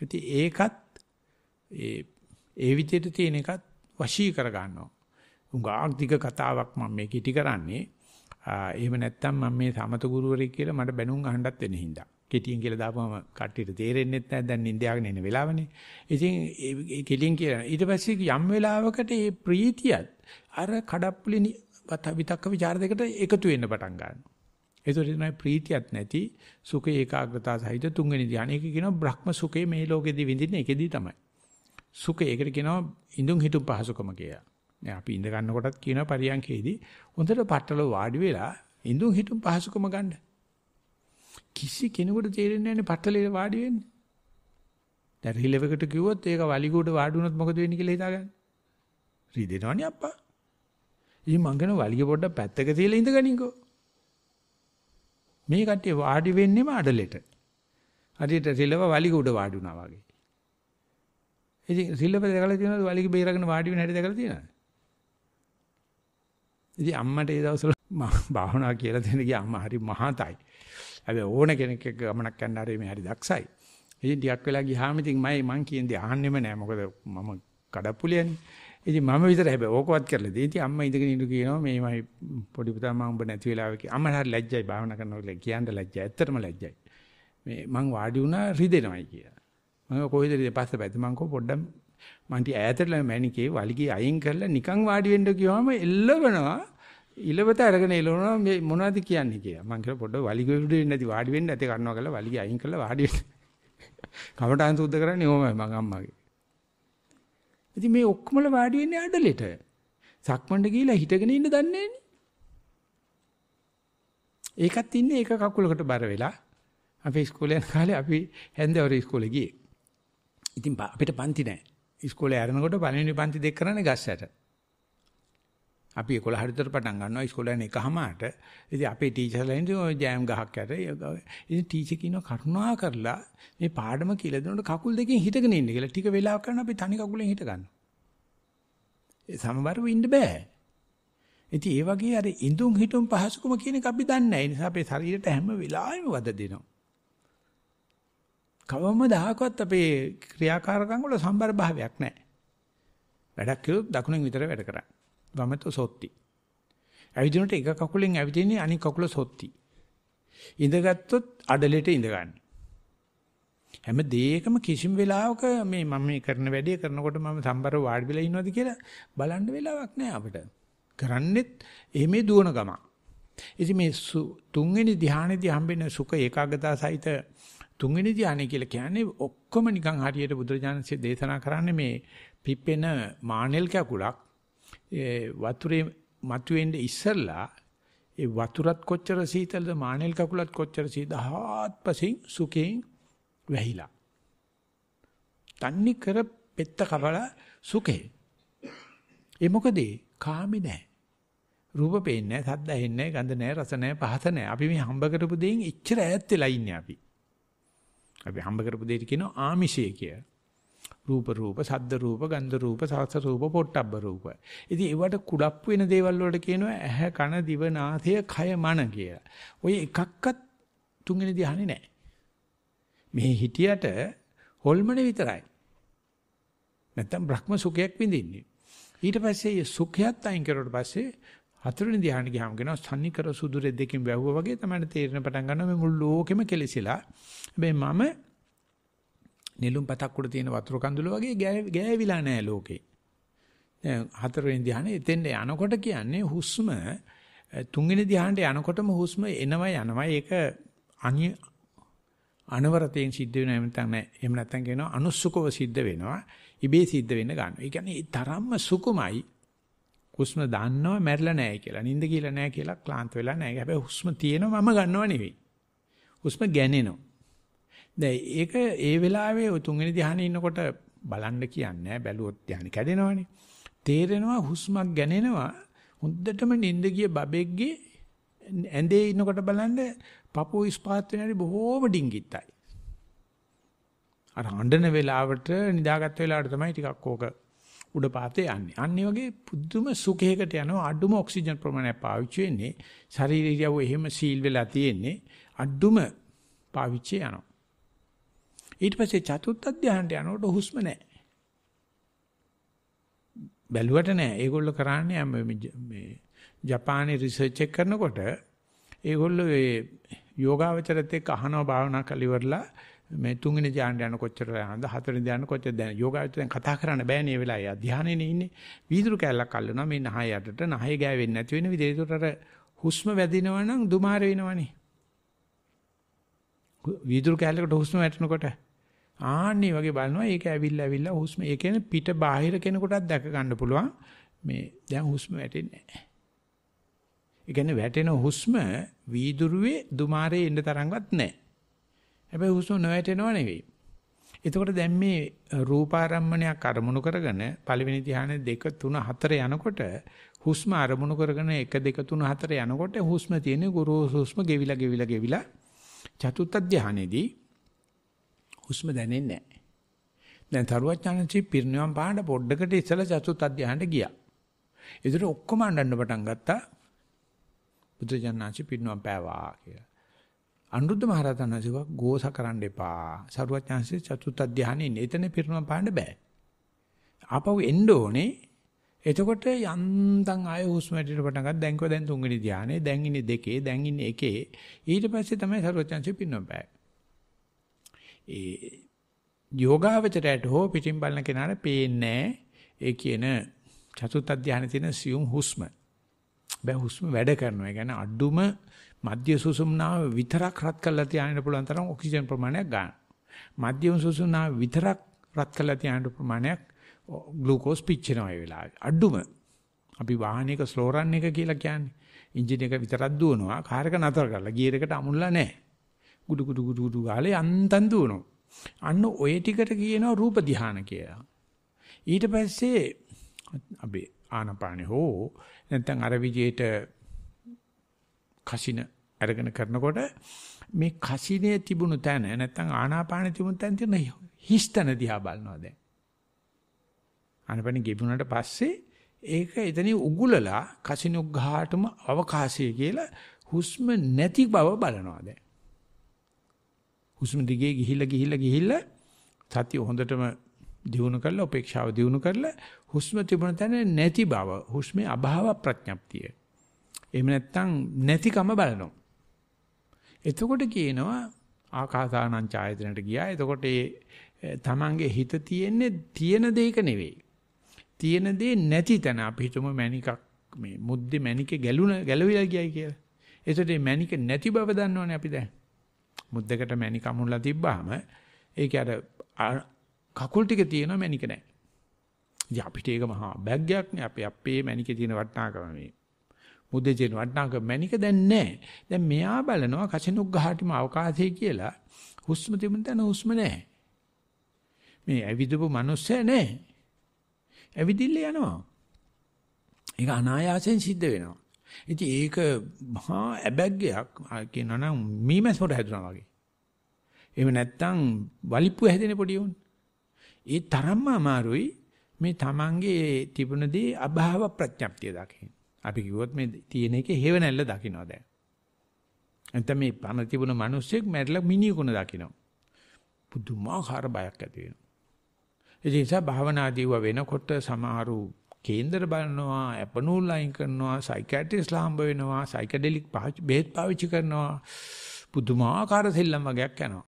ඉතින් ඒකත් ඒ ඒ විදිහට තියෙන එකත් වශී කර ගන්නවා. උඟාක් දිග කතාවක් මම මේක ඉටි කරන්නේ. එහෙම නැත්නම් මම මේ සමත ගුරුවරයෙක් කියලා මට බැනුම් අහන්නත් වෙන හින්දා. කෙටියෙන් කියලා දාපුවම කට්ටියට තේරෙන්නේ නැහැ. දැන් නින්දයාගෙන ඉන්න වෙලාවනේ. ඉතින් ඒ කෙලින් කියලා. ඊට පස්සේ යම් වෙලාවකට මේ ප්‍රීතියත් අර කඩප්පුලිනි විතක්ක ਵਿਚාර දෙකට එකතු වෙන්න පටන් ගන්නවා. ඒතකොට තමයි ප්‍රීතියක් නැති සුඛ ඒකාග්‍රතාව සහිත තුන්වෙනි ධ්‍යාන. ඒක කියනවා බ්‍රහ්ම සුඛේ මේ ලෝකෙදී විඳින්න එකෙදී තමයි. සුඛේ ඒකට කියනවා ඉඳුන් හිටු පහසුකම කියලා. දැන් අපි ඉඳ ගන්නකොටත් කියනවා පරියන්කේදී හොඳට පట్టල වාඩි වෙලා ඉඳුන් හිටු පහසුකම ගන්න. කිසි කෙනෙකුට තේරෙන්නේ නැහැ පట్టලේ වාඩි වෙන්නේ. දැන් රිලෙවකට කිව්වොත් ඒක වලිගුඩ වාඩි වුණොත් මොකද වෙන්නේ කියලා හිතාගන්න. රිදෙනවනේ අප්පා. ඉතින් මං කියන වලිග පොඩ්ඩක් පැත්තක තියලා ඉඳගනින්කෝ. මේ කට්ටිය වාඩි වෙන්නේම අඩලෙට. හරියට රිලව වලිග උඩ වාඩි වුණා වගේ. ඉතින් රිලව දැකලා තියෙනවද වලිග බේරගෙන වාඩි වෙන හැටි දැකලා තියෙනවද? ඉතින් අම්මට ඒ දවස්වල භාවනා කියලා දෙන ගිය අම්මා හරි මහතයි. හැබැයි ඕන කෙනෙක් එක්ක ගමනක් යන්න හරි මේ හරි දක්ෂයි. ඉතින් ටිකක් වෙලා ගියාම ඉතින් මම මං කියන දේ අහන්නෙම නෑ මොකද මම කඩප්පුලියනේ. ඉතින් මම විතර හැබැයි ඕකවත් කරලා දෙයි. ඉතින් අම්මා ඉඳගෙන ඉඳු කියනවා මේමයි පොඩි පුතා මම උඹ නැති වෙලාවෙ කි. අම්මා හරි ලැජ්ජයි භාවනා කරනවා කියලා කියන්න ලැජ්ජයි. ඇත්තටම ලැජ්ජයි. මේ මං වාඩි වුණා රිදෙනවයි කියලා. මම කොහෙද රිදෙ පස්ස පැද්ද මං කො පොඩ්ඩක් මන්ටි ඈතට මැණිකේ වලිගේ අයින් කරලා නිකන් වාඩි වෙන්න කිව්වම එල්ලවනවා. ඉලවත අරගෙන එළවනවා මේ මොනවද කියන්නේ කියලා. මං කියලා පොඩ්ඩ වලිගේ උඩ වෙන්නේ නැති වාඩි වෙන්න ඇති කරනවා කියලා වලිගේ අයින් කරලා වාඩි වෙන්න. කමටහන් සුද්ධ කරන්නේ ඕමයි මං අම්මගේ. ඉතින් මේ ඔක්කොමල වාඩි වෙන්නේ අඩලෙට. සක්මණට ගිහිලා හිටගෙන ඉන්න දන්නේ නෑනේ. ඒකත් ඉන්නේ ඒක කකුලකට බර වෙලා. අපි ඉස්කෝලේ යන කාලේ අපි හැන්දවර ඉස්කෝලේ ගියේ. ඉතින් අපිට පන්ති නෑ. ඉස්කෝලේ යනකොට පළවෙනි පන්ති දෙක කරන්නේ ගස් යට. අපි 11 හරිතට පටන් ගන්නවා ඉස්කෝලේ එකහමාරට. ඉතින් අපේ ටීචර්ලා ඉන්නේ ඔය ජෑම් ගහක් යට. ඉතින් ටීචර් කියනවා කරුණා කරලා මේ පාඩම කියලා දෙනකොට කකුල් දෙකෙන් හිටගෙන ඉන්න කියලා. ටික වෙලාවක් කරන අපි තනි කකුලෙන් හිට ගන්නවා. ඒ සමබරව ඉන්න බෑ. ඉතින් ඒ වගේ අර ඉඳුන් හිටුන් පහසුකම කියන එක අපි දන්නේ නැහැ. ඒ නිසා අපේ ශරීරයට හැම වෙලාවෙම වද දෙනවා. කවමදාකවත් අපේ ක්‍රියාකාරකම් වල සම්බර භාවයක් නැහැ. වැඩක් කළොත් දකුණෙන් විතර වැඩ කරන්නේ. වමත සොත්ති. ඇවිදිනකොට එක කකුලෙන් ඇවිදින්නේ අනිත් කකුල සොත්ති. ඉඳගත්තොත් අඩලෙට ඉඳගන්න. හැම දෙයකම කිසිම වෙලාවක මේ මම මේ කරන වැඩේ කරනකොට මම සම්බර වාඩි වෙලා ඉන්නවද කියලා බලන්න වෙලාවක් නැහැ අපිට. කරන්නෙත් එමේ දුවන ගම. ඉතින් මේ තුන්වෙනි ධානයේදී හම්බෙන සුඛ ඒකාගතා සහිත තුන්වෙනි ධානය කියලා කියන්නේ ඔක්කොම නිකන් හරියට බුදුරජාණන්සේ දේශනා කරන්නේ මේ පිප්පෙන මානෙල් කැකුලක් ඒ වතුරේ මතුවෙන්න ඉස්සෙල්ලා ඒ වතුරත් කොච්චර සීතලද මානෙල් කකුලත් කොච්චර සීතලද හාත්පසින් සුඛයෙන් වැහිලා. තන්නේ කර පෙත්ත කපල සුඛේ. ඒ මොකද කාමේ නැහැ. රූප පේන්නේ නැහැ, සද්ද ඇහෙන්නේ නැහැ, ගඳ නැහැ, රස නැහැ, පහස නැහැ. අපි මේ හම්බ කරපු දෙයින් එච්චර ඈත් වෙලා ඉන්නේ අපි. අපි හම්බ කරපු දෙයට කියනවා ආමිෂය කියලා. රූප රූප, සද්ද රූප, ගන්ධ රූප, සාස රූප, පොට්ටබ්බ රූප. ඉතින් ඒවට කුඩප් වෙන දේවල් වලට කියනවා ඇහ, කන, දිව, නාසය, කය, මන කියලා. ওই එකක්වත් තුන්වෙනි ධ්‍යානේ නැහැ. මේ හිටියට හොල්මන විතරයි. නැත්තම් බ්‍රහ්ම සුඛයක් විඳින්නේ. ඊට පස්සේ සුඛයත් අයින් කරුවට පස්සේ හතරවෙනි ධ්‍යාන ගියාම කියනවා සන්නිකර සුදුරෙ දෙකෙන් වැහුවා වගේ තමයි තේරෙන පටන් ගන්නවා මේ මුළු ලෝකෙම කෙලිසිලා. හැබැයි මම නිලුම් පතක් උඩ තියෙන වතුර කඳුල වගේ ගෑවිලා නැහැ ලෝකේ. දැන් හතරවෙනි ධ්‍යානෙ එතෙන්ට යනකොට කියන්නේ හුස්ම තුන්වෙනි ධ්‍යානෙට යනකොටම හුස්ම එනවා යනවා ඒක අනි අනවරතෙන් සිද්ධ වෙනවා එහෙම නැත්නම් එහෙම නැත්නම් කියනවා අනුසුකව සිද්ධ වෙනවා ඉබේ සිද්ධ වෙන්න ගන්නවා. ඒ කියන්නේ ඒ තරම්ම සුකුමයි හුස්ම දාන්නව මැරිලා නැහැ කියලා. නිින්ද කියලා නැහැ කියලා ක්ලාන්ත වෙලා නැහැ. හැබැයි හුස්ම තියෙනවම ගන්නව නෙවෙයි. හුස්ම ගැනෙනවා. දැන් ඒක ඒ වෙලාවේ ඔය තුන්වෙනි ධ්‍යානෙ ඉන්නකොට බලන්න කියන්නේ බැලුවොත් ධ්‍යානෙ කැඩෙනවනේ. තේරෙනවා හුස්මක් ගණෙනවා හොද්දටම නිින්ද ගිය බබෙක්ගේ ඇඳේ ඉන්නකොට බලන්න පපෝ ඉස්පාත් වෙන හැටි බොහෝම ඩිංගිත්තයි. අර හඬන වෙලාවට නිදාගත්ත වෙලාවට තමයි ටිකක් ඕක උඩ පාතේ යන්නේ. අන්න ඒ වගේ පුදුම සුඛයකට යනවා අඩුම ඔක්සිජන් ප්‍රමාණයක් පාවිච්චි වෙන්නේ. ශරීරය එහෙම සීල් වෙලා තියෙන්නේ. අඩුම පාවිච්චි යනවා. ඊට පස්සේ චතුත්ථ ධානයට යනකොට හුස්ම නැහැ. බැලුවට නෑ. ඒගොල්ලෝ කරන්නේ මේ ජපානයේ රිසර්ච් එක කරනකොට ඒගොල්ලෝ ඒ යෝගාවචරත් එක්ක අහනවා භාවනා කලිවරලා මේ තුන්වෙනි ධානයට යන කොච්චර යනද හතරවෙනි ධානය කොච්චර දැන යෝගාවචරයෙන් කතා කරන්න බෑනේ ඒ වෙලාවේ ධානයේනේ ඉන්නේ වීදුරු කැල්ලක් අල්ලනවා මේ නහය යටට නහය ගෑවෙන්නේ නැති වෙන විදිහට ඒතර හුස්ම වැදිනවා නම් දුමාර වෙනවනේ වීදුරු කැල්ලකට හුස්ම වැටෙනකොට ආන්නේ වගේ බලනවා ඒක ඇවිල්ලා ඇවිල්ලා හුස්ම ඒ කියන්නේ පිට බාහිර කෙනෙකුටත් දැක ගන්න පුළුවන් මේ දැන් හුස්ම වැටෙන්නේ නැහැ. ඒ කියන්නේ වැටෙන හුස්ම වීදුරුවේ දුමාරේ එන්න තරම්වත් නැහැ. හැබැයි හුස්ම නොවැටෙනව නෙවෙයි. එතකොට දැන් මේ රූපාරම්මණයක් අරමුණු කරගෙන පළවෙනි ධ්‍යාන 2 3 4 යනකොට හුස්ම අරමුණු කරගෙන 1 2 3 4 යනකොට හුස්ම තියෙන ගුරු හුස්ම ගෙවිලා ගෙවිලා ගෙවිලා චතුත්ථ ධ්‍යානෙදී හුස්ම දැනෙන්නේ නැහැ. දැන් තරුවචානන්සේ පිරිනිවන් පාන්න පොඩ්ඩකට ඉස්සලා චතුත් අධ්‍යයනට ගියා. ඒතර ඔක්කොම අඬන්න පටන් ගත්තා. බුදුජානන්සේ පිරිනිවන් පෑවා කියලා. අනුරුද්ධ මහරහතන් වහන්සේව ගෝස කරන්න එපා. සරුවචාන්සේ චතුත් අධ්‍යයනයේ ඉන්නේ. එතන පිරිනිවන් පාන්න බෑ. ආපහු එන්න ඕනේ. එතකොට යන්තම් ආය හුස්ම ඇටට පටන් ගත්ත දැන් කොහෙන් දැන් තුන්වෙනි ධානයේ දැන් ඉන්නේ දෙකේ දැන් ඉන්නේ එකේ ඊට පස්සේ තමයි සරුවචාන්සේ පිරිනිවන් පෑවේ. ඒ යෝගාවචරයට හෝ පිටින් බලන කෙනාට පේන්නේ ඒ කියන චතුත් අධ්‍යාන තියෙන සියුම් හුස්ම. බෑ හුස්ම වැඩ කරනවා. ඒ කියන්නේ අඩුම මධ්‍ය සුසුම්නාව විතරක් රත් කරලා තියාගෙන පුළුවන් තරම් ඔක්සිජන් ප්‍රමාණයක් ගන්න. මධ්‍යම සුසුම්නාව විතරක් රත් කරලා තියාගෙන ප්‍රමාණයක් ග්ලූකෝස් පිච්චෙනවා ඒ වෙලාවේ. අඩුම අපි වාහනයක ස්ලෝ රන් එක කියලා කියන්නේ. එන්ජින් එක විතරක් දුවනවා. කාර් එක නතර කරලා ගියර් එකට අමුණලා නැහැ. ගුඩු ගුඩු ගුඩු ගුඩු ගාලේ අන්තන් දුවනවා. අන්න ඔය ටිකට කියනවා රූප ධානය කියලා. ඊට පස්සේ අපි ආනපානේ හෝ නැත්නම් අර විජේට කසින අරගෙන කරනකොට මේ කසිනේ තිබුණු තැන නැත්නම් ආනාපානේ තිබුණු තැන තියෙන හිස්තන දිහා බලනවා දැන්. ආනපානේ ගෙබුණාට පස්සේ ඒක එතනින් උගුලලා කසිනුක් ගහාටම අවකාශය කියලා හුස්ම නැති බව බලනවා දැන්. හුස්ම දිගේ ගිහිල්ලා ගිහිල්ලා ගිහිල්ලා සතිය හොඳටම දියුණු කරලා උපේක්ෂාව දියුණු කරලා හුස්ම තිබුණ තැන නැති බව හුස්මේ අභාව ප්‍රඥප්තිය. එහෙම නැත්නම් නැතිකම බලනවා. එතකොට කියනවා ආකාසානං ඡායතනට ගියා. එතකොට ඒ තමන්ගේ හිත තියෙන්නේ තියෙන දෙයක නෙවෙයි. තියෙන දේ නැති තැන අපි හිතමු මණිකක් මේ මුද්දේ මණිකේ ගැලුණ ගැලවිලා ගියයි කියලා. එතකොට මේ මණික නැති බව දන්නවනේ අපි දැන්. මුද්දකට මැණික අමුණලා තිබ්බාම ඒක අර කකුල් ටික තියෙනවා මැණික නැහැ. ඉතින් අපිට ඒක මහා බැග්යක් නේ අපි අපේ මැණිකේ තියෙන වටිනාකම මේ. මුද්දේ තියෙන වටිනාකම මැණික දැන් නැහැ. දැන් මෙයා බලනවා කසිනුක් ගහටිම අවකාශය කියලා හුස්ම තිබුණ තැන හුස්ම නැහැ. මේ ඇවිදපු මිනිස්සය නැහැ. ඇවිදිල්ල යනවා. ඒක අනායාසයෙන් සිද්ධ වෙනවා. ඉතින් ඒක මහා ඇබැග්ගයක් කියනවනම් මීමැසොර හැදුනා වගේ. එහෙම නැත්තම් වලිප්පු හැදෙන පොඩි උන්. ඒ තරම්ම අමාරුයි මේ Tamange තිබුණදී අභාව ප්‍රඥප්තිය දකින්න. අපි කිව්වොත් මේ තියෙන එකේ හේව නැල්ල දකින්නවා දැන්. නැත්නම් මේ පණ තිබුණ මිනිස්සෙක් මැරිලා මිනිහෙකුන දකින්නවා. පුදුමාකාර බයක් ඇති වෙනවා. ඒ නිසා භාවනාදීව වෙනකොට සමහරු කේන්දර බලනවා, ඇපනූල් ලයින් කරනවා, සයිකියාට්‍රිස්ලා හම්බ වෙනවා, සයිකඩෙලික් බෙහෙත් පාවිච්චි කරනවා. පුදුමාකාර සෙල්ලම් වගේක් යනවා.